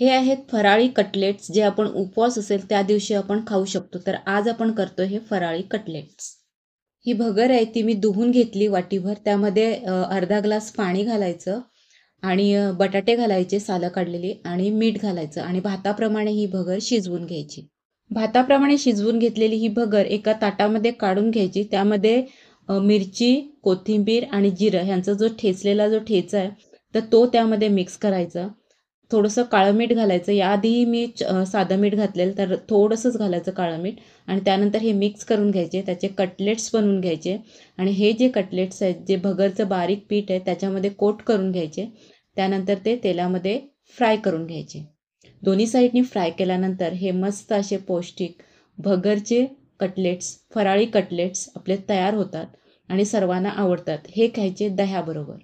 हे आहेत फराळी कटलेट्स जे आपण उपवास असेल त्या दिवशी आपण खाऊ शकतो तर आज आपण करतो हे फराळी कटलेट्स ही भगर आहे ती मी धुवून घेतली वाटीभर त्यामध्ये अर्धा ग्लास पाणी घालायचं आणि बटाटे घालायचे सालं काढलेली आणि मीठ घालायचं आणि भाताप्रमाणे ही भगर शिजवून घ्यायची भाताप्रमाणे शिजवून घेतलेली ही भगर एका ताटामध्ये काढून घ्यायची त्यामध्ये मिरची कोथिंबीर आणि जिरं ह्यांचा जो ठेचलेला जो ठेचा आहे तर तो त्यामध्ये मिक्स करायचा थोडंसं काळं मीठ घालायचं याआधीही मी साधं मीठ घातलेलं तर थोडंसंच घालायचं काळं मीठ आणि त्यानंतर हे मिक्स करून घ्यायचे त्याचे कटलेट्स बनवून घ्यायचे आणि हे जे कटलेट्स आहेत जे भगरचं बारीक पीठ आहे त्याच्यामध्ये कोट करून घ्यायचे त्यानंतर ते तेलामध्ये फ्राय करून घ्यायचे दोन्ही साईडनी फ्राय केल्यानंतर हे मस्त असे पौष्टिक भगरचे कटलेट्स फराळी कटलेट्स आपले तयार होतात आणि सर्वांना आवडतात हे खायचे दह्याबरोबर